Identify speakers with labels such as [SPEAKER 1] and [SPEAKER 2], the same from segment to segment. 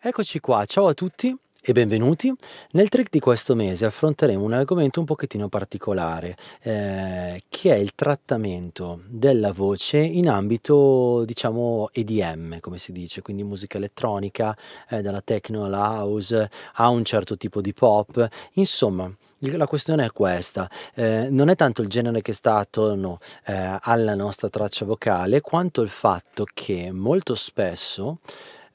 [SPEAKER 1] Eccoci qua, ciao a tutti e benvenuti. Nel trick di questo mese affronteremo un argomento un pochettino particolare, eh, che è il trattamento della voce in ambito, diciamo, EDM, come si dice, quindi musica elettronica, eh, dalla techno alla house, a un certo tipo di pop. Insomma, la questione è questa, eh, non è tanto il genere che sta attorno eh, alla nostra traccia vocale, quanto il fatto che molto spesso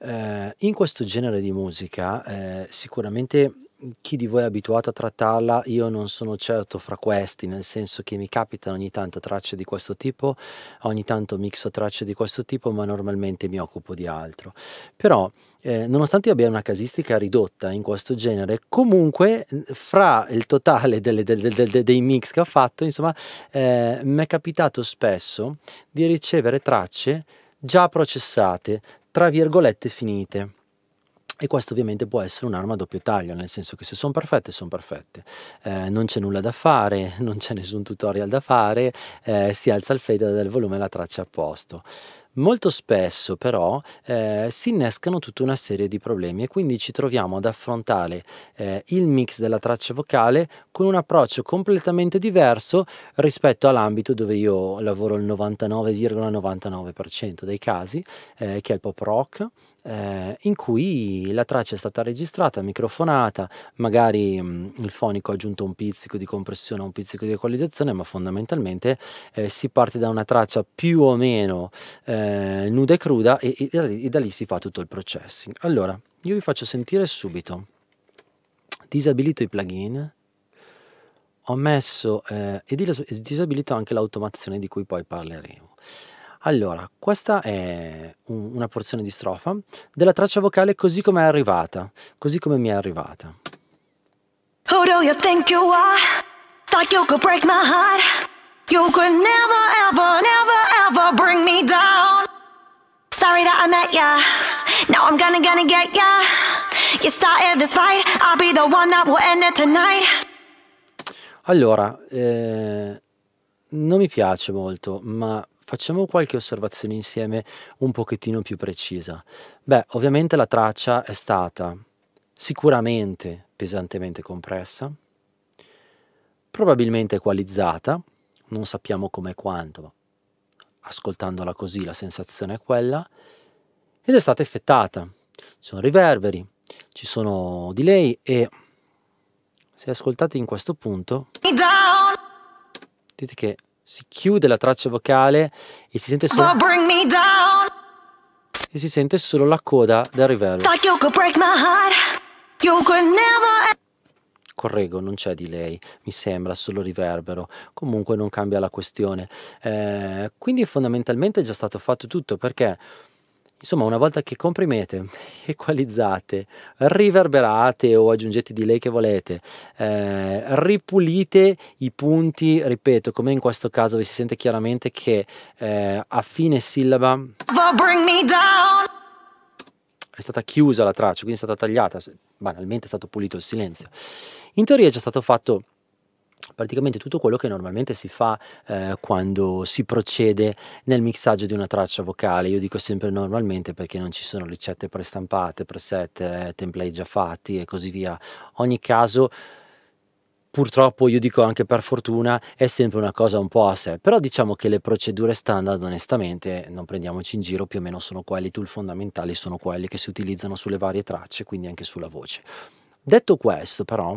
[SPEAKER 1] eh, in questo genere di musica eh, sicuramente chi di voi è abituato a trattarla, io non sono certo fra questi, nel senso che mi capitano ogni tanto tracce di questo tipo, ogni tanto mixo tracce di questo tipo, ma normalmente mi occupo di altro. Però, eh, nonostante io abbia una casistica ridotta in questo genere, comunque fra il totale delle, delle, delle, dei mix che ho fatto, insomma, eh, mi è capitato spesso di ricevere tracce già processate, tra virgolette finite. E questo ovviamente può essere un'arma a doppio taglio, nel senso che se sono perfette, sono perfette. Eh, non c'è nulla da fare, non c'è nessun tutorial da fare, eh, si alza il fade del volume e la traccia a posto. Molto spesso però eh, si innescano tutta una serie di problemi e quindi ci troviamo ad affrontare eh, il mix della traccia vocale con un approccio completamente diverso rispetto all'ambito dove io lavoro il 99,99% ,99 dei casi, eh, che è il pop rock, eh, in cui la traccia è stata registrata, microfonata, magari mh, mm, il fonico ha aggiunto un pizzico di compressione, un pizzico di equalizzazione, ma fondamentalmente eh, si parte da una traccia più o meno... Eh, eh, nuda e cruda e, e, e, da lì si fa tutto il processing. Allora, io vi faccio sentire subito. Disabilito i plugin, ho messo eh, e disabilito anche l'automazione di cui poi parleremo. Allora, questa è un, una porzione di strofa della traccia vocale così come è arrivata, così come mi è arrivata.
[SPEAKER 2] Who do you think you are? Thought you could break my heart? You could never, ever,
[SPEAKER 3] never, ever bring me down. Sorry that I met ya. Now I'm gonna, gonna get ya. You started this fight, I'll be the one that will end it tonight.
[SPEAKER 1] Allora, eh, non mi piace molto, ma facciamo qualche osservazione insieme un pochettino più precisa. Beh, ovviamente la traccia è stata sicuramente pesantemente compressa, probabilmente equalizzata, non sappiamo come e quanto, ma ascoltandola così la sensazione è quella, ed è stata effettata. Ci sono riverberi, ci sono delay e se ascoltate in questo punto vedete che si chiude la traccia vocale e si sente solo e si sente solo la coda del riverbero. Correggo, non c'è delay, mi sembra, solo riverbero. Comunque non cambia la questione. Eh, quindi fondamentalmente è già stato fatto tutto perché insomma una volta che comprimete, equalizzate, riverberate o aggiungete di lei che volete, eh, ripulite i punti, ripeto, come in questo caso vi si sente chiaramente che eh, a fine sillaba è stata chiusa la traccia, quindi è stata tagliata, banalmente è stato pulito il silenzio. In teoria è già stato fatto praticamente tutto quello che normalmente si fa eh, quando si procede nel mixaggio di una traccia vocale. Io dico sempre normalmente perché non ci sono ricette prestampate, preset, eh, template già fatti e così via. Ogni caso purtroppo io dico anche per fortuna è sempre una cosa un po' a sé, però diciamo che le procedure standard onestamente, non prendiamoci in giro, più o meno sono quelli, tool fondamentali sono quelli che si utilizzano sulle varie tracce, quindi anche sulla voce. Detto questo però,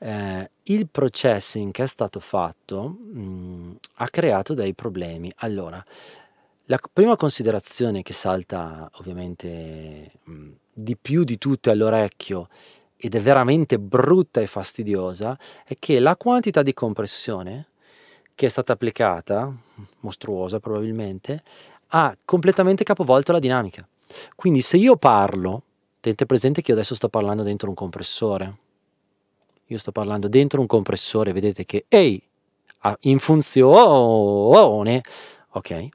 [SPEAKER 1] eh, il processing che è stato fatto mh, mm, ha creato dei problemi. Allora, la prima considerazione che salta ovviamente mh, mm, di più di tutte all'orecchio ed è veramente brutta e fastidiosa, è che la quantità di compressione che è stata applicata, mostruosa probabilmente, ha completamente capovolto la dinamica. Quindi se io parlo, tenete presente che io adesso sto parlando dentro un compressore, io sto parlando dentro un compressore, vedete che, ehi, in funzione, ok?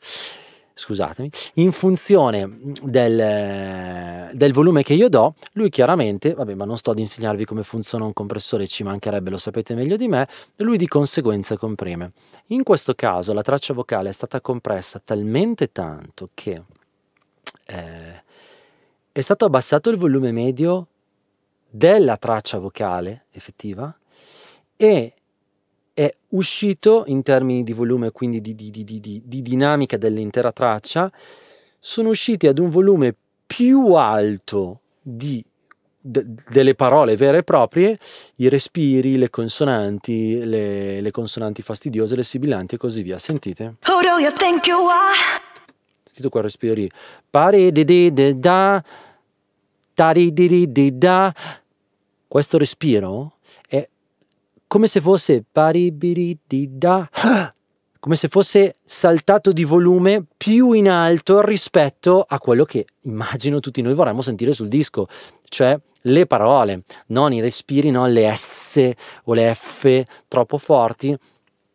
[SPEAKER 1] scusatemi, in funzione del, del, volume che io do, lui chiaramente, vabbè ma non sto ad insegnarvi come funziona un compressore, ci mancherebbe, lo sapete meglio di me, lui di conseguenza comprime. In questo caso la traccia vocale è stata compressa talmente tanto che eh, è stato abbassato il volume medio della traccia vocale effettiva e è uscito in termini di volume, quindi di, di, di, di dinamica dell'intera traccia, sono usciti ad un volume più alto di delle parole vere e proprie, i respiri, le consonanti, le, le consonanti fastidiose, le sibilanti e così via. Sentite? Oh, you you Sentite quel respiro lì. Pare de de de da, di di di da. Questo respiro come se fosse pari da come se fosse saltato di volume più in alto rispetto a quello che immagino tutti noi vorremmo sentire sul disco, cioè le parole, non i respiri, non le S o le F troppo forti,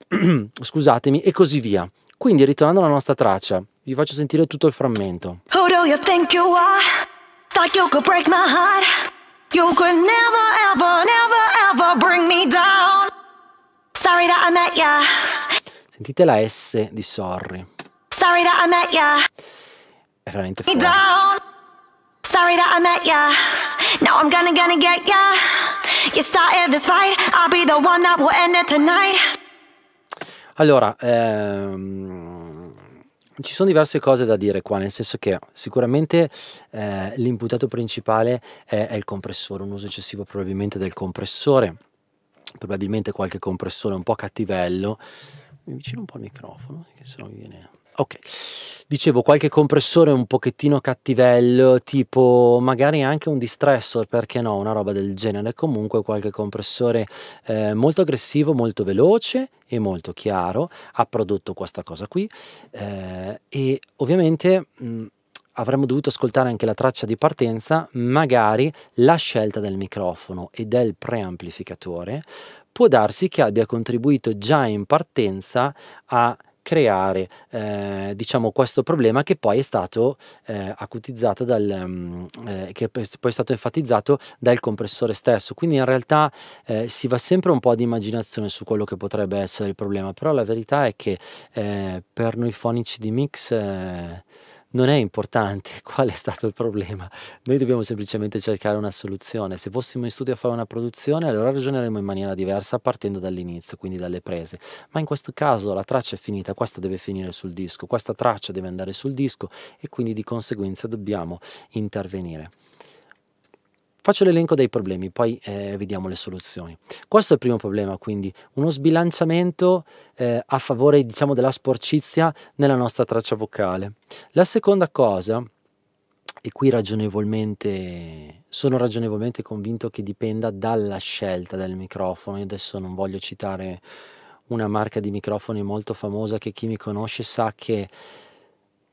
[SPEAKER 1] scusatemi, e così via. Quindi ritornando alla nostra traccia, vi faccio sentire tutto il frammento.
[SPEAKER 2] Who oh, do you you you think are? could break my heart? You could never, ever, never, ever bring me
[SPEAKER 3] down. Sorry that I met ya.
[SPEAKER 1] Sentite la S di sorry.
[SPEAKER 3] Sorry that I met ya. È veramente fuori. Down. Sorry that I met ya. Now I'm gonna gonna get ya. You started this fight. I'll be the one that will end it tonight.
[SPEAKER 1] Allora, ehm ci sono diverse cose da dire qua, nel senso che sicuramente eh, l'imputato principale è, è il compressore, un uso eccessivo probabilmente del compressore, probabilmente qualche compressore un po' cattivello. Mi avvicino un po' al microfono, che se no mi viene ok. Dicevo qualche compressore un pochettino cattivello, tipo magari anche un distressor, perché no, una roba del genere. Comunque qualche compressore eh, molto aggressivo, molto veloce e molto chiaro ha prodotto questa cosa qui. Eh, e ovviamente... Mh, mm, avremmo dovuto ascoltare anche la traccia di partenza, magari la scelta del microfono e del preamplificatore può darsi che abbia contribuito già in partenza a creare eh, diciamo questo problema che poi è stato eh, acutizzato dal mm, eh, che poi è stato enfatizzato dal compressore stesso quindi in realtà eh, si va sempre un po' di immaginazione su quello che potrebbe essere il problema però la verità è che eh, per noi fonici di mix eh, non è importante qual è stato il problema, noi dobbiamo semplicemente cercare una soluzione. Se fossimo in studio a fare una produzione, allora ragioneremo in maniera diversa partendo dall'inizio, quindi dalle prese. Ma in questo caso la traccia è finita, questa deve finire sul disco, questa traccia deve andare sul disco e quindi di conseguenza dobbiamo intervenire. Faccio l'elenco dei problemi, poi eh, vediamo le soluzioni. Questo è il primo problema, quindi uno sbilanciamento eh, a favore diciamo, della sporcizia nella nostra traccia vocale. La seconda cosa, e qui ragionevolmente, sono ragionevolmente convinto che dipenda dalla scelta del microfono, io adesso non voglio citare una marca di microfoni molto famosa che chi mi conosce sa che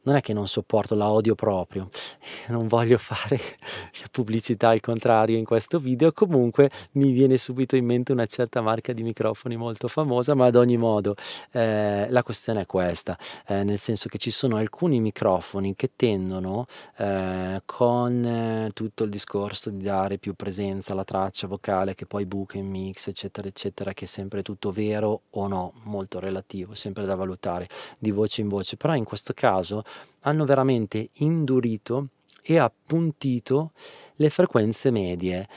[SPEAKER 1] non è che non sopporto, la odio proprio. Non voglio fare pubblicità al contrario in questo video, comunque mi viene subito in mente una certa marca di microfoni molto famosa, ma ad ogni modo eh, la questione è questa, eh, nel senso che ci sono alcuni microfoni che tendono eh, con eh, tutto il discorso di dare più presenza alla traccia vocale che poi buca in mix, eccetera, eccetera, che è sempre tutto vero o no, molto relativo, sempre da valutare di voce in voce, però in questo caso hanno veramente indurito e appuntito le frequenze medie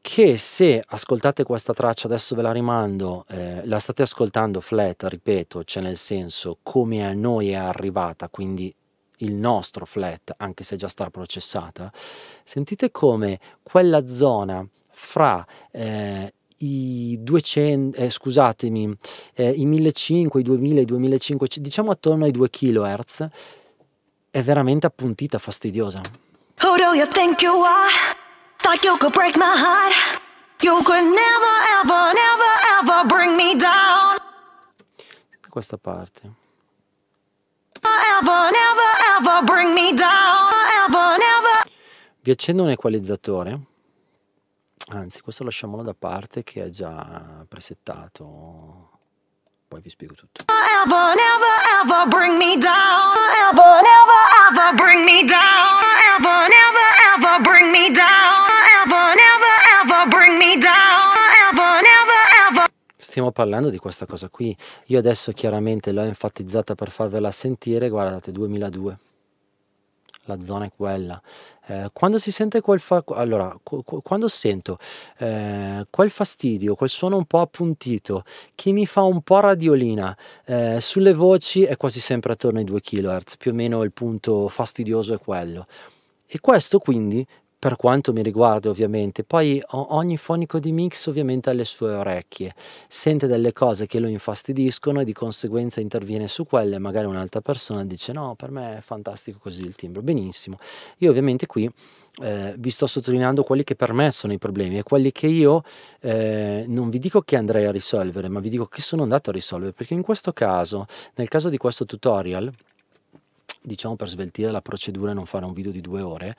[SPEAKER 1] che se ascoltate questa traccia, adesso ve la rimando, eh, la state ascoltando flat, ripeto, cioè nel senso come a noi è arrivata, quindi il nostro flat, anche se già stata processata, sentite come quella zona fra eh, i 200, eh, scusatemi, eh, i 1500, i 2000, i 2500, diciamo attorno ai 2 kHz, è veramente appuntita, fastidiosa.
[SPEAKER 2] Who do you think ah. you are? Thought you could break my heart? You could never, ever, never,
[SPEAKER 4] ever bring me down.
[SPEAKER 1] Questa parte.
[SPEAKER 4] Ever, never, ever bring me down. Ever, never.
[SPEAKER 1] Vi accendo un equalizzatore. Anzi, questo lasciamolo da parte che è già presettato poi vi spiego tutto. stiamo parlando di questa cosa qui. Io adesso chiaramente l'ho enfatizzata per farvela sentire, guardate, 2002 la zona è quella. Eh, quando si sente quel fa- allora, quando sento eh, quel fastidio, quel suono un po' appuntito, che mi fa un po' radiolina, eh, sulle voci è quasi sempre attorno ai 2 kHz, più o meno il punto fastidioso è quello. E questo quindi per quanto mi riguarda ovviamente. Poi ogni fonico di mix ovviamente ha le sue orecchie, sente delle cose che lo infastidiscono e di conseguenza interviene su quelle, magari un'altra persona dice no, per me è fantastico così il timbro, benissimo. Io ovviamente qui eh, vi sto sottolineando quelli che per me sono i problemi e quelli che io eh, non vi dico che andrei a risolvere, ma vi dico che sono andato a risolvere, perché in questo caso, nel caso di questo tutorial, diciamo per sveltire la procedura e non fare un video di due ore,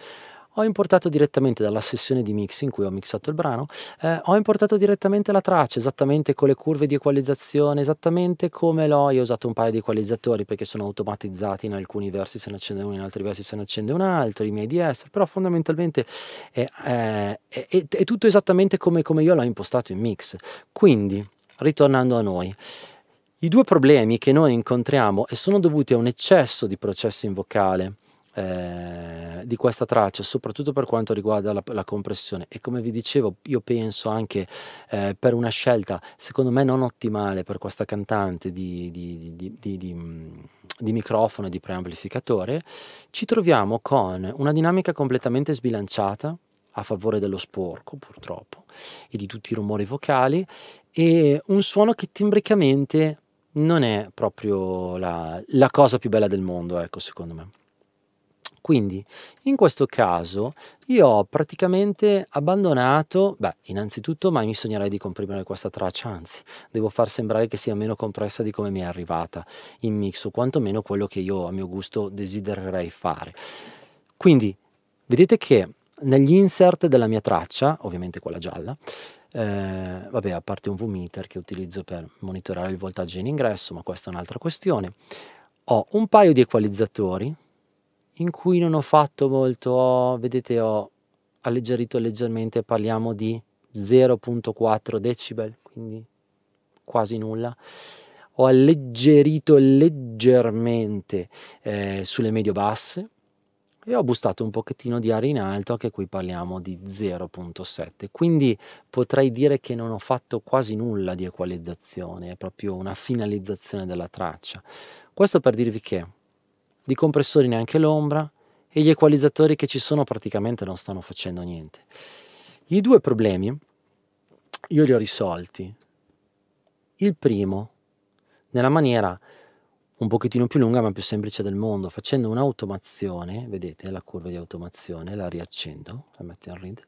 [SPEAKER 1] ho importato direttamente dalla sessione di mix in cui ho mixato il brano, eh, ho importato direttamente la traccia, esattamente con le curve di equalizzazione, esattamente come l'ho, io ho usato un paio di equalizzatori perché sono automatizzati, in alcuni versi se ne accende uno, in altri versi se ne accende un altro, i miei DS, però fondamentalmente è, eh, è, è, è tutto esattamente come, come io l'ho impostato in mix. Quindi, ritornando a noi, i due problemi che noi incontriamo e sono dovuti a un eccesso di processo in vocale eh, di questa traccia, soprattutto per quanto riguarda la, la, compressione. E come vi dicevo, io penso anche eh, per una scelta, secondo me non ottimale per questa cantante di, di, di, di, mm, microfono e di preamplificatore, ci troviamo con una dinamica completamente sbilanciata a favore dello sporco, purtroppo, e di tutti i rumori vocali, e un suono che timbricamente non è proprio la, la cosa più bella del mondo, ecco, secondo me. Quindi in questo caso io ho praticamente abbandonato, beh, innanzitutto mai mi sognerei di comprimere questa traccia, anzi, devo far sembrare che sia meno compressa di come mi è arrivata in mix o quantomeno quello che io a mio gusto desidererei fare. Quindi vedete che negli insert della mia traccia, ovviamente quella gialla, eh, vabbè, a parte un V-meter che utilizzo per monitorare il voltaggio in ingresso, ma questa è un'altra questione, ho un paio di equalizzatori in cui non ho fatto molto, ho, vedete ho alleggerito leggermente, parliamo di 0.4 decibel, quindi quasi nulla. Ho alleggerito leggermente eh, sulle medio-basse e ho bustato un pochettino di aria in alto, anche qui parliamo di 0.7. Quindi potrei dire che non ho fatto quasi nulla di equalizzazione, è proprio una finalizzazione della traccia. Questo per dirvi che di compressori neanche l'ombra e gli equalizzatori che ci sono praticamente non stanno facendo niente. I due problemi io li ho risolti. Il primo, nella maniera un pochettino più lunga ma più semplice del mondo, facendo un'automazione, vedete la curva di automazione, la riaccendo, la metto in read,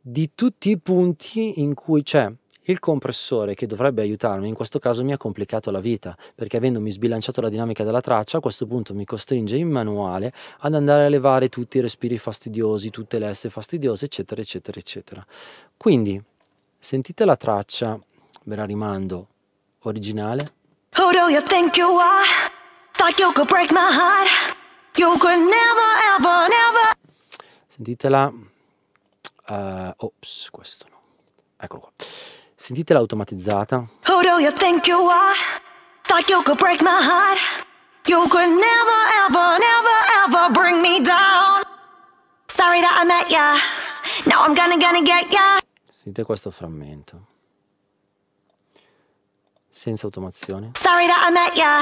[SPEAKER 1] di tutti i punti in cui c'è cioè, il compressore che dovrebbe aiutarmi in questo caso mi ha complicato la vita perché avendomi sbilanciato la dinamica della traccia a questo punto mi costringe in manuale ad andare a levare tutti i respiri fastidiosi, tutte le S fastidiose eccetera eccetera eccetera. Quindi sentite la traccia, ve la rimando, originale.
[SPEAKER 2] Who do you think ah. you are? Thought you could break my heart? You could never ever never
[SPEAKER 1] Sentitela. Uh, ops, questo no. Eccolo qua. Sentite l'automatizzata.
[SPEAKER 2] Although you think you are, thought you could break my heart. You could
[SPEAKER 3] never, ever, never, ever bring me down. Sorry that I met ya. Now I'm gonna, gonna get ya.
[SPEAKER 1] Sentite questo frammento. Senza automazione.
[SPEAKER 3] Sorry that I met ya.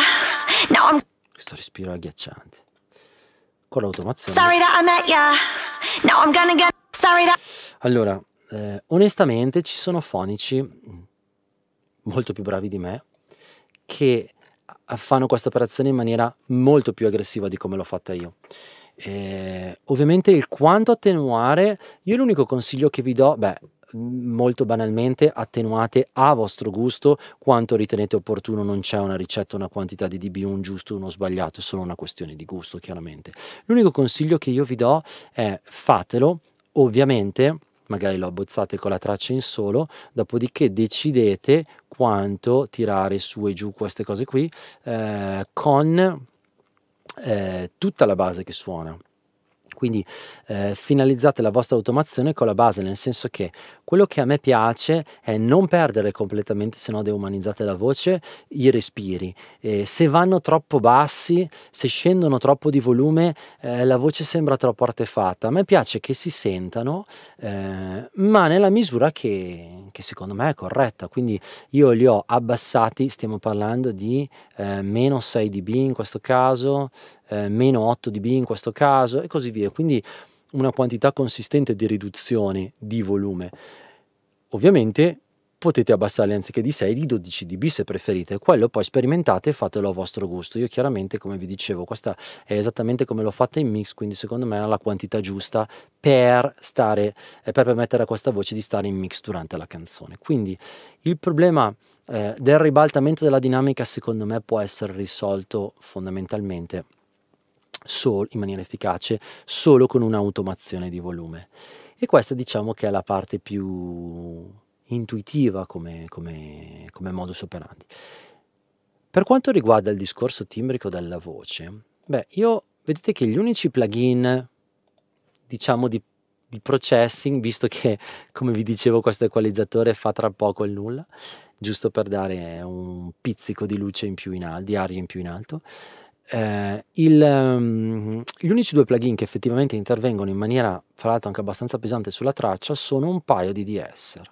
[SPEAKER 3] Now I'm...
[SPEAKER 1] Questo respiro agghiacciante. Con l'automazione.
[SPEAKER 3] Sorry that I met ya. Now I'm gonna get... Sorry that...
[SPEAKER 1] Allora, eh, onestamente ci sono fonici molto più bravi di me che fanno questa operazione in maniera molto più aggressiva di come l'ho fatta io. Eh, ovviamente il quanto attenuare, io l'unico consiglio che vi do, beh, molto banalmente attenuate a vostro gusto quanto ritenete opportuno, non c'è una ricetta, una quantità di DB, un giusto, uno sbagliato, è solo una questione di gusto chiaramente. L'unico consiglio che io vi do è fatelo, ovviamente magari lo abbozzate con la traccia in solo, dopodiché decidete quanto tirare su e giù queste cose qui eh, con eh, tutta la base che suona. Quindi eh, finalizzate la vostra automazione con la base, nel senso che quello che a me piace è non perdere completamente, se no deumanizzate la voce, i respiri. Eh, se vanno troppo bassi, se scendono troppo di volume, eh, la voce sembra troppo artefatta. A me piace che si sentano, eh, ma nella misura che, che, secondo me è corretta. Quindi io li ho abbassati, stiamo parlando di eh, meno 6 dB in questo caso, eh, meno 8 dB in questo caso e così via. Quindi una quantità consistente di riduzione di volume. Ovviamente potete abbassarli anziché di 6 di 12 dB se preferite, quello poi sperimentate e fatelo a vostro gusto. Io chiaramente come vi dicevo questa è esattamente come l'ho fatta in mix, quindi secondo me è la quantità giusta per, stare, eh, per permettere a questa voce di stare in mix durante la canzone. Quindi il problema eh, del ribaltamento della dinamica secondo me può essere risolto fondamentalmente solo, in maniera efficace solo con un'automazione di volume. E questa diciamo che è la parte più intuitiva come, come, come modus operandi. Per quanto riguarda il discorso timbrico della voce, beh, io vedete che gli unici plugin, diciamo di, di processing, visto che come vi dicevo questo equalizzatore fa tra poco il nulla, giusto per dare un pizzico di luce in più in alto, di aria in più in alto, eh, il, um, gli unici due plugin che effettivamente intervengono in maniera, fra l'altro anche abbastanza pesante sulla traccia, sono un paio di DSR.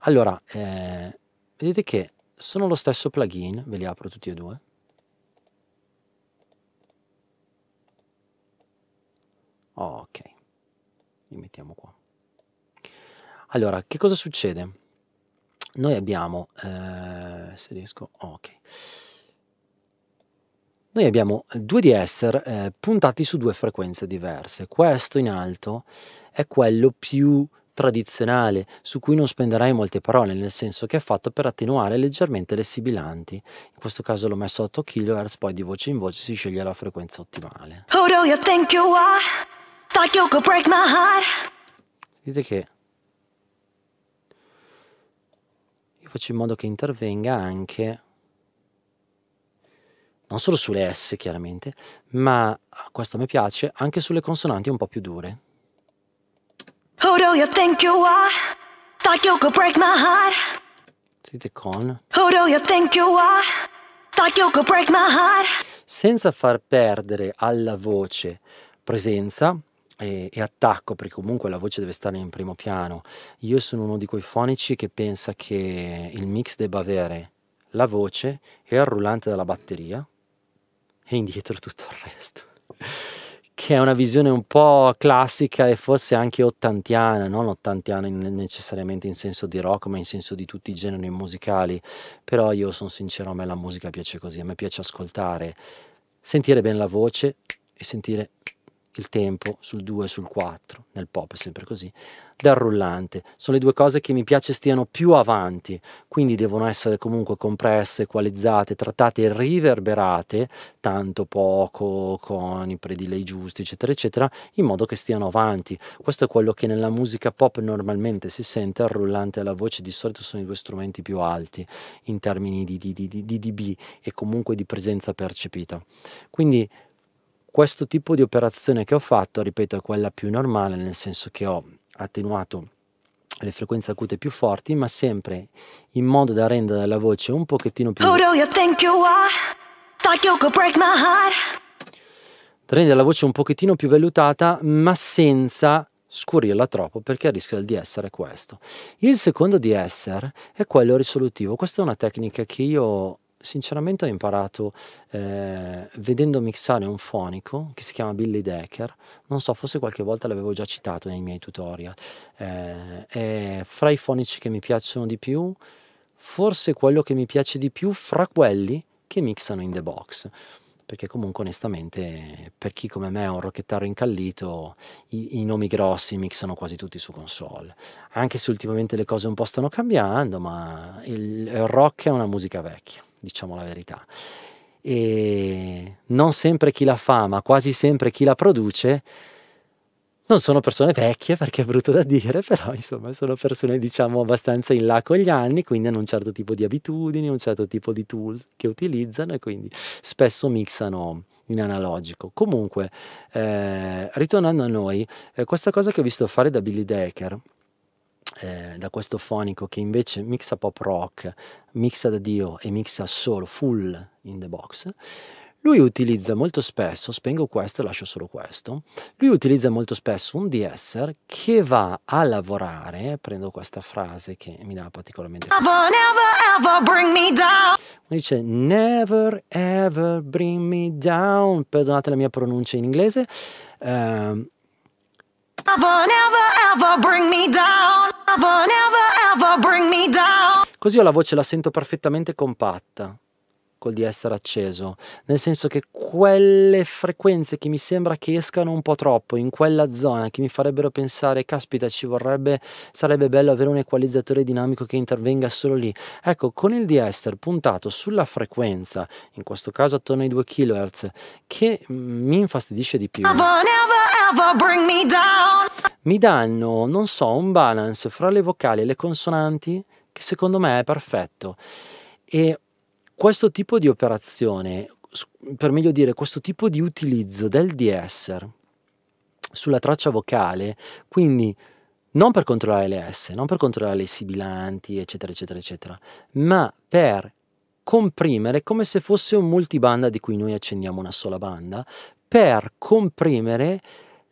[SPEAKER 1] Allora, eh, vedete che sono lo stesso plugin, ve li apro tutti e due. Ok, li mettiamo qua. Allora, che cosa succede? Noi abbiamo, eh, se riesco, ok noi abbiamo due DSR eh, puntati su due frequenze diverse. Questo in alto è quello più tradizionale, su cui non spenderai molte parole, nel senso che è fatto per attenuare leggermente le sibilanti. In questo caso l'ho messo a 8 kHz, poi di voce in voce si sceglie la frequenza ottimale.
[SPEAKER 2] Who do you you think are? break my heart.
[SPEAKER 1] Sentite che io faccio in modo che intervenga anche non solo sulle S chiaramente, ma ah, questo mi piace anche sulle consonanti un po' più dure.
[SPEAKER 2] Who oh, do you think you are? Thought you could break my heart.
[SPEAKER 1] Sentite con.
[SPEAKER 2] Who oh, do you think you are? Thought you could break my heart.
[SPEAKER 1] Senza far perdere alla voce presenza e, e attacco, perché comunque la voce deve stare in primo piano. Io sono uno di quei fonici che pensa che il mix debba avere la voce e il rullante della batteria e indietro tutto il resto. Che è una visione un po' classica e forse anche ottantiana, non ottantiana necessariamente in senso di rock, ma in senso di tutti i generi musicali. Però io sono sincero, a me la musica piace così, a me piace ascoltare, sentire bene la voce e sentire il tempo sul 2 e sul 4, nel pop è sempre così, dal rullante. Sono le due cose che mi piace stiano più avanti, quindi devono essere comunque compresse, equalizzate, trattate e riverberate, tanto poco, con i predilei giusti, eccetera, eccetera, in modo che stiano avanti. Questo è quello che nella musica pop normalmente si sente, il rullante e la voce di solito sono i due strumenti più alti in termini di, di, di, di dB e comunque di presenza percepita. Quindi questo tipo di operazione che ho fatto, ripeto, è quella più normale, nel senso che ho attenuato le frequenze acute più forti, ma sempre in modo da rendere la voce un pochettino più... Who do
[SPEAKER 2] you you you think are? could break my heart.
[SPEAKER 1] rendere la voce un pochettino più vellutata, ma senza scurirla troppo perché il rischio del DSR è questo. Il secondo DSR è quello risolutivo. Questa è una tecnica che io sinceramente ho imparato eh, vedendo mixare un fonico che si chiama Billy Decker, non so, forse qualche volta l'avevo già citato nei miei tutorial, eh, è fra i fonici che mi piacciono di più, forse quello che mi piace di più fra quelli che mixano in the box perché comunque onestamente per chi come me è un rocchettaro incallito i, i, nomi grossi mixano quasi tutti su console anche se ultimamente le cose un po' stanno cambiando ma il, il rock è una musica vecchia diciamo la verità. E non sempre chi la fa, ma quasi sempre chi la produce, non sono persone vecchie, perché è brutto da dire, però insomma sono persone diciamo abbastanza in là con gli anni, quindi hanno un certo tipo di abitudini, un certo tipo di tool che utilizzano e quindi spesso mixano in analogico. Comunque, eh, ritornando a noi, eh, questa cosa che ho visto fare da Billy Decker, eh, da questo fonico che invece mixa pop rock, mixa da Dio e mixa solo full in the box, lui utilizza molto spesso, spengo questo e lascio solo questo, lui utilizza molto spesso un DSR che va a lavorare, prendo questa frase che mi dà particolarmente...
[SPEAKER 4] Never, never, ever bring me down.
[SPEAKER 1] Dice never ever bring me down, perdonate la mia pronuncia in inglese. Uh,
[SPEAKER 4] never, ever bring me down, never, never ever bring me down.
[SPEAKER 1] Così ho la voce la sento perfettamente compatta col di essere acceso, nel senso che quelle frequenze che mi sembra che escano un po' troppo in quella zona, che mi farebbero pensare, caspita, ci vorrebbe, sarebbe bello avere un equalizzatore dinamico che intervenga solo lì. Ecco, con il diester puntato sulla frequenza, in questo caso attorno ai 2 kHz, che mm, mi infastidisce di più. Never, never mi danno, non so, un balance fra le vocali e le consonanti che secondo me è perfetto. E questo tipo di operazione, per meglio dire, questo tipo di utilizzo del DSR sulla traccia vocale, quindi non per controllare le S, non per controllare le sibilanti, eccetera, eccetera, eccetera, ma per comprimere come se fosse un multibanda di cui noi accendiamo una sola banda, per comprimere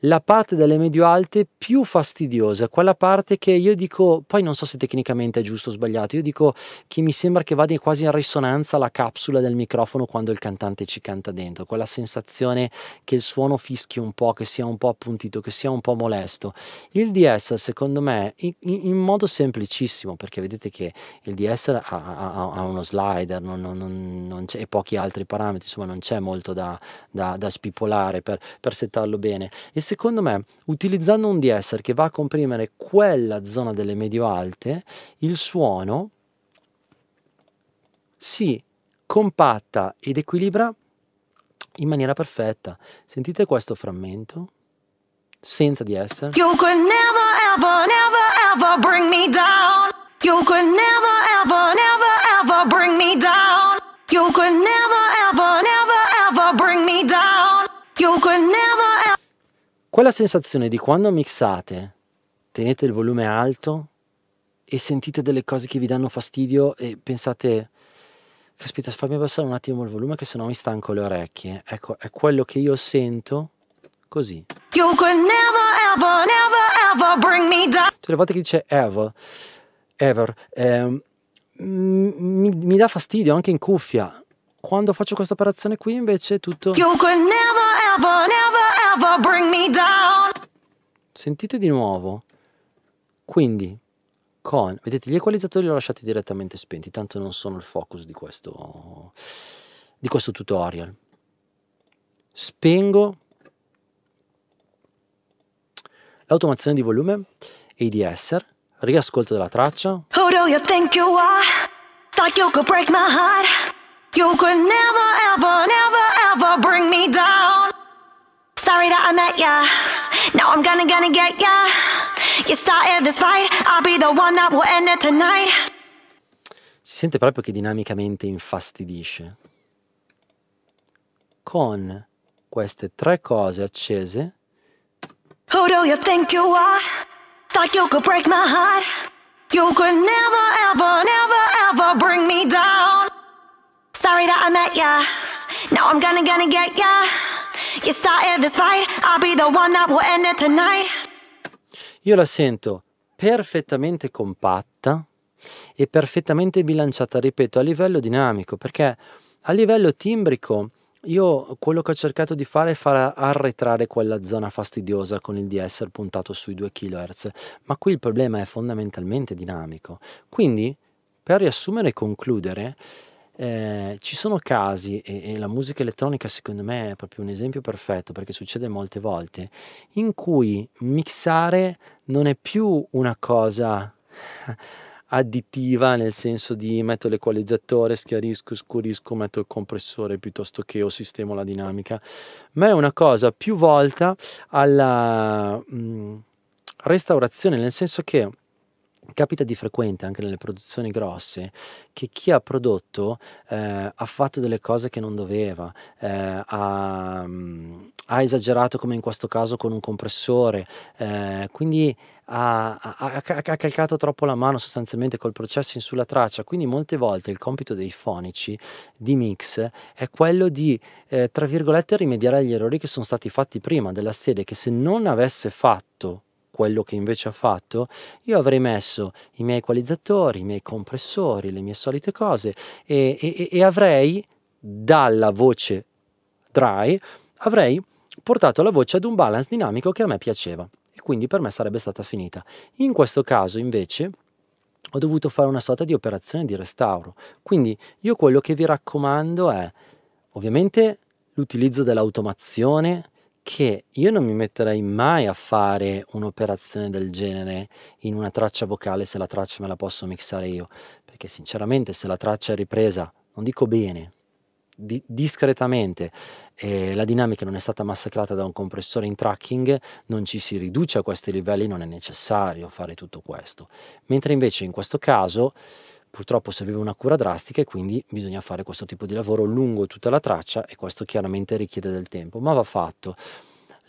[SPEAKER 1] la parte delle medio alte più fastidiosa, quella parte che io dico, poi non so se tecnicamente è giusto o sbagliato, io dico che mi sembra che vada quasi in risonanza la capsula del microfono quando il cantante ci canta dentro, quella sensazione che il suono fischi un po', che sia un po' appuntito, che sia un po' molesto. Il DS secondo me in, in modo semplicissimo, perché vedete che il DS ha, ha, ha uno slider non, non, non e pochi altri parametri, insomma non c'è molto da, da, da spipolare per, per settarlo bene. E secondo me, utilizzando un DSR che va a comprimere quella zona delle medio-alte, il suono si compatta ed equilibra in maniera perfetta. Sentite questo frammento senza DSR. You
[SPEAKER 2] could never
[SPEAKER 4] ever never ever bring me down. You could never ever never ever bring me down. You could never ever never ever bring me down.
[SPEAKER 2] You could never
[SPEAKER 1] quella sensazione di quando mixate, tenete il volume alto e sentite delle cose che vi danno fastidio e pensate, caspita, fammi abbassare un attimo il volume che sennò mi stanco le orecchie. Ecco, è quello che io sento così.
[SPEAKER 4] You could never, ever, never, ever bring me down.
[SPEAKER 1] Tutte le volte che dice ever, ever, ehm, mi, mi, dà fastidio anche in cuffia. Quando faccio questa operazione qui invece è tutto... You could never,
[SPEAKER 4] ever, never, bring me down.
[SPEAKER 1] Sentite di nuovo. Quindi, con... Vedete, gli equalizzatori li ho lasciati direttamente spenti, tanto non sono il focus di questo, di questo tutorial. Spengo l'automazione di volume e di DSR, riascolto della traccia.
[SPEAKER 2] Who do you think you are? Thought you could break my heart. You could never, ever, never, ever bring me down.
[SPEAKER 3] Sorry that I met ya. Now I'm gonna, gonna get ya. You started this fight, I'll be the one that will end it tonight.
[SPEAKER 1] Si sente proprio che dinamicamente infastidisce. Con queste tre cose accese.
[SPEAKER 2] Who do you think you are? Thought you could break my heart. You could never, ever, never, ever bring me
[SPEAKER 3] down. Sorry that I met ya. Now I'm gonna, gonna get ya. You started this fight, I'll be the one that will end it tonight.
[SPEAKER 1] Io la sento perfettamente compatta e perfettamente bilanciata, ripeto, a livello dinamico, perché a livello timbrico io quello che ho cercato di fare è far arretrare quella zona fastidiosa con il DSR puntato sui 2 kHz, ma qui il problema è fondamentalmente dinamico. Quindi, per riassumere e concludere, eh, ci sono casi, e, e, la musica elettronica secondo me è proprio un esempio perfetto perché succede molte volte, in cui mixare non è più una cosa additiva nel senso di metto l'equalizzatore, schiarisco, scurisco, metto il compressore piuttosto che o sistemo la dinamica, ma è una cosa più volta alla mh, mm, restaurazione, nel senso che capita di frequente anche nelle produzioni grosse che chi ha prodotto eh, ha fatto delle cose che non doveva, eh, ha, mm, ha, esagerato come in questo caso con un compressore, eh, quindi ha, ha, ha, calcato troppo la mano sostanzialmente col processo in sulla traccia, quindi molte volte il compito dei fonici di mix è quello di, eh, tra virgolette, rimediare agli errori che sono stati fatti prima della sede che se non avesse fatto quello che invece ha fatto, io avrei messo i miei equalizzatori, i miei compressori, le mie solite cose e, e, e avrei dalla voce dry, avrei portato la voce ad un balance dinamico che a me piaceva e quindi per me sarebbe stata finita. In questo caso invece ho dovuto fare una sorta di operazione di restauro. Quindi io quello che vi raccomando è ovviamente l'utilizzo dell'automazione che io non mi metterei mai a fare un'operazione del genere in una traccia vocale se la traccia me la posso mixare io, perché sinceramente se la traccia è ripresa, non dico bene, di discretamente, eh, la dinamica non è stata massacrata da un compressore in tracking, non ci si riduce a questi livelli, non è necessario fare tutto questo. Mentre invece in questo caso purtroppo serviva una cura drastica e quindi bisogna fare questo tipo di lavoro lungo tutta la traccia e questo chiaramente richiede del tempo, ma va fatto.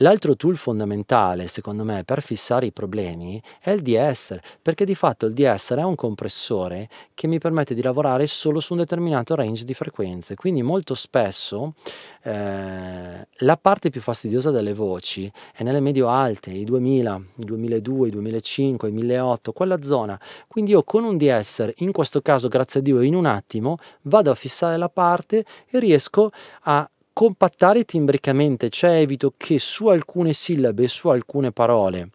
[SPEAKER 1] L'altro tool fondamentale, secondo me, per fissare i problemi è il DSL, perché di fatto il DSL è un compressore che mi permette di lavorare solo su un determinato range di frequenze, quindi molto spesso eh, la parte più fastidiosa delle voci è nelle medio alte, i 2000, i 2002, i 2005, i 1008, quella zona. Quindi io con un DSL, in questo caso grazie a Dio in un attimo, vado a fissare la parte e riesco a compattare timbricamente, cioè evito che su alcune sillabe, su alcune parole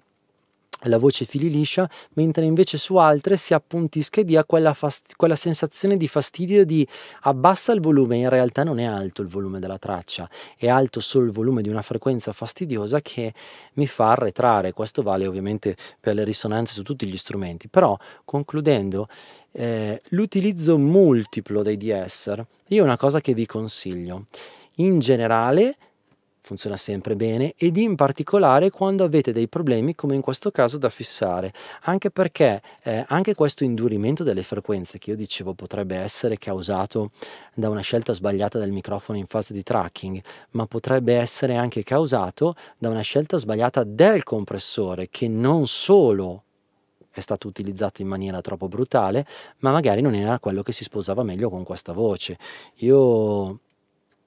[SPEAKER 1] la voce fili liscia, mentre invece su altre si appuntisca e dia quella, fast- quella, sensazione di fastidio di abbassa il volume, in realtà non è alto il volume della traccia, è alto solo il volume di una frequenza fastidiosa che mi fa arretrare, questo vale ovviamente per le risonanze su tutti gli strumenti, però concludendo eh, l'utilizzo multiplo dei DSR, io è una cosa che vi consiglio in generale funziona sempre bene ed in particolare quando avete dei problemi come in questo caso da fissare anche perché eh, anche questo indurimento delle frequenze che io dicevo potrebbe essere causato da una scelta sbagliata del microfono in fase di tracking ma potrebbe essere anche causato da una scelta sbagliata del compressore che non solo è stato utilizzato in maniera troppo brutale ma magari non era quello che si sposava meglio con questa voce io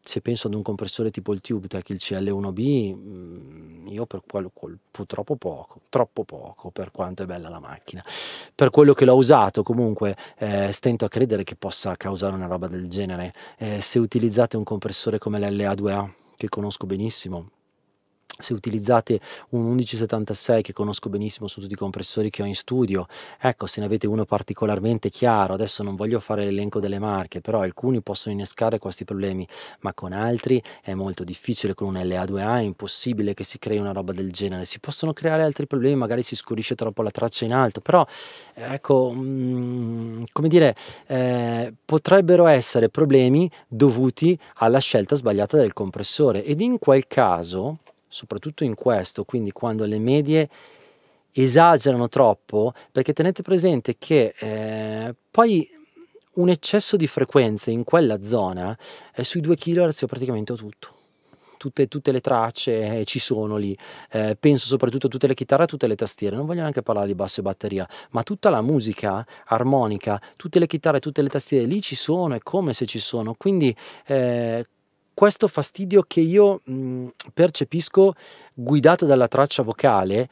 [SPEAKER 1] se penso ad un compressore tipo il TubeTech, il CL1B, mm, io per quello, colpo troppo poco, troppo poco per quanto è bella la macchina. Per quello che l'ho usato comunque eh, stento a credere che possa causare una roba del genere. Eh, se utilizzate un compressore come l'LA2A, che conosco benissimo, se utilizzate un 1176 che conosco benissimo su tutti i compressori che ho in studio, ecco se ne avete uno particolarmente chiaro, adesso non voglio fare l'elenco delle marche, però alcuni possono innescare questi problemi, ma con altri è molto difficile, con un LA2A è impossibile che si crei una roba del genere, si possono creare altri problemi, magari si scurisce troppo la traccia in alto, però ecco, mh, mm, come dire, eh, potrebbero essere problemi dovuti alla scelta sbagliata del compressore ed in quel caso soprattutto in questo, quindi quando le medie esagerano troppo, perché tenete presente che eh, poi un eccesso di frequenze in quella zona è eh, sui 2 kHz praticamente ho tutto. Tutte, tutte, le tracce eh, ci sono lì. Eh, penso soprattutto a tutte le chitarre, a tutte le tastiere. Non voglio neanche parlare di basso e batteria, ma tutta la musica armonica, tutte le chitarre, tutte le tastiere lì ci sono, è come se ci sono. Quindi eh, questo fastidio che io mh, mm, percepisco guidato dalla traccia vocale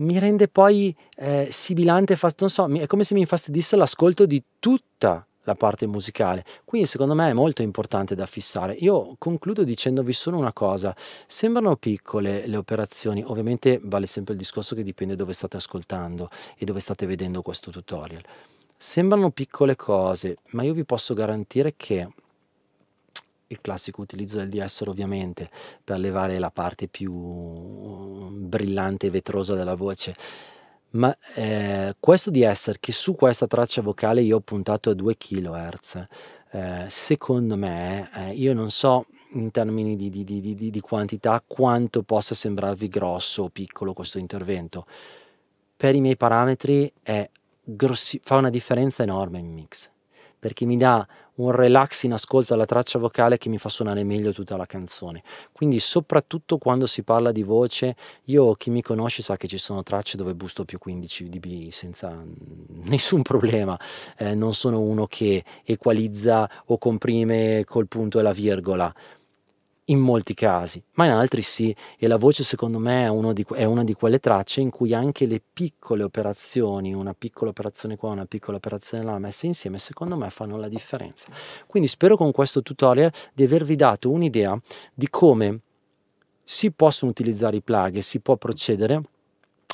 [SPEAKER 1] mi rende poi eh, sibilante, fast- non so, è come se mi infastidisse l'ascolto di tutta la parte musicale. Quindi secondo me è molto importante da fissare. Io concludo dicendovi solo una cosa, sembrano piccole le operazioni, ovviamente vale sempre il discorso che dipende dove state ascoltando e dove state vedendo questo tutorial. Sembrano piccole cose, ma io vi posso garantire che il classico utilizzo del diestro ovviamente per levare la parte più mm, brillante e vetrosa della voce ma eh, questo diester che su questa traccia vocale io ho puntato a 2 kHz eh, secondo me eh, io non so in termini di, di, di, di quantità quanto possa sembrarvi grosso o piccolo questo intervento per i miei parametri è grossi- fa una differenza enorme in mix perché mi dà un relax in ascolto alla traccia vocale che mi fa suonare meglio tutta la canzone. Quindi soprattutto quando si parla di voce, io chi mi conosce sa che ci sono tracce dove busto più 15 dB senza nessun problema, eh, non sono uno che equalizza o comprime col punto e la virgola, in molti casi, ma in altri sì, e la voce secondo me è, di, è, una di quelle tracce in cui anche le piccole operazioni, una piccola operazione qua, una piccola operazione là, messe insieme, secondo me fanno la differenza. Quindi spero con questo tutorial di avervi dato un'idea di come si possono utilizzare i plug e si può procedere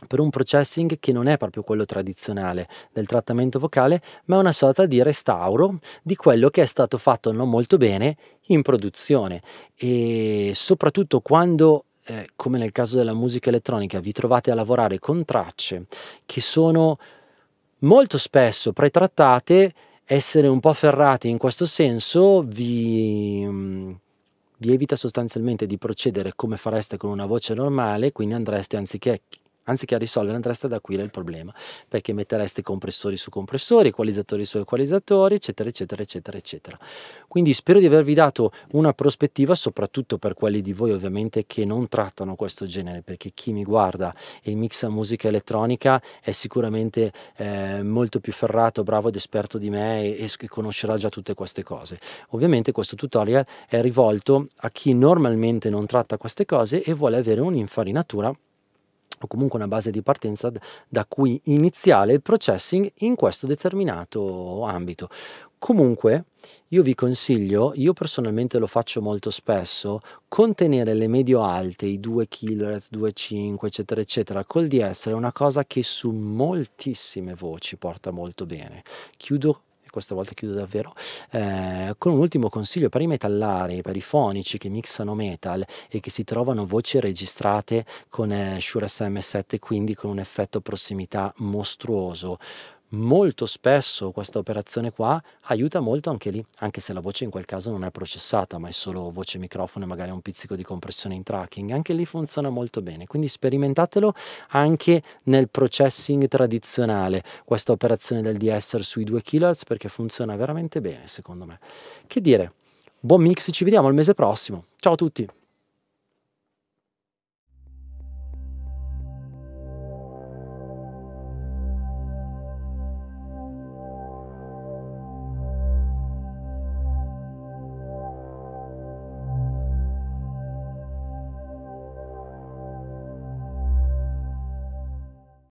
[SPEAKER 1] per un processing che non è proprio quello tradizionale del trattamento vocale, ma è una sorta di restauro di quello che è stato fatto non molto bene in produzione e soprattutto quando eh, come nel caso della musica elettronica vi trovate a lavorare con tracce che sono molto spesso pretrattate, essere un po' ferrati in questo senso vi mm, vi evita sostanzialmente di procedere come fareste con una voce normale, quindi andreste anziché anziché a risolvere andreste ad acuire il problema perché mettereste compressori su compressori, equalizzatori su equalizzatori, eccetera, eccetera, eccetera, eccetera. Quindi spero di avervi dato una prospettiva, soprattutto per quelli di voi ovviamente che non trattano questo genere, perché chi mi guarda e mixa musica elettronica è sicuramente eh, molto più ferrato, bravo ed esperto di me e, e conoscerà già tutte queste cose. Ovviamente questo tutorial è rivolto a chi normalmente non tratta queste cose e vuole avere un'infarinatura o comunque una base di partenza da cui iniziare il processing in questo determinato ambito. Comunque, io vi consiglio, io personalmente lo faccio molto spesso, contenere le medio alte, i 2 kHz, 2,5 eccetera eccetera, col DS è una cosa che su moltissime voci porta molto bene. Chiudo questa volta chiudo davvero, eh, con un ultimo consiglio per i metallari, per i fonici che mixano metal e che si trovano voci registrate con eh, Shure SM7, quindi con un effetto prossimità mostruoso molto spesso questa operazione qua aiuta molto anche lì, anche se la voce in quel caso non è processata, ma è solo voce microfono e magari un pizzico di compressione in tracking, anche lì funziona molto bene, quindi sperimentatelo anche nel processing tradizionale, questa operazione del DSR sui 2 kHz perché funziona veramente bene secondo me. Che dire, buon mix, ci vediamo il mese prossimo, ciao a tutti!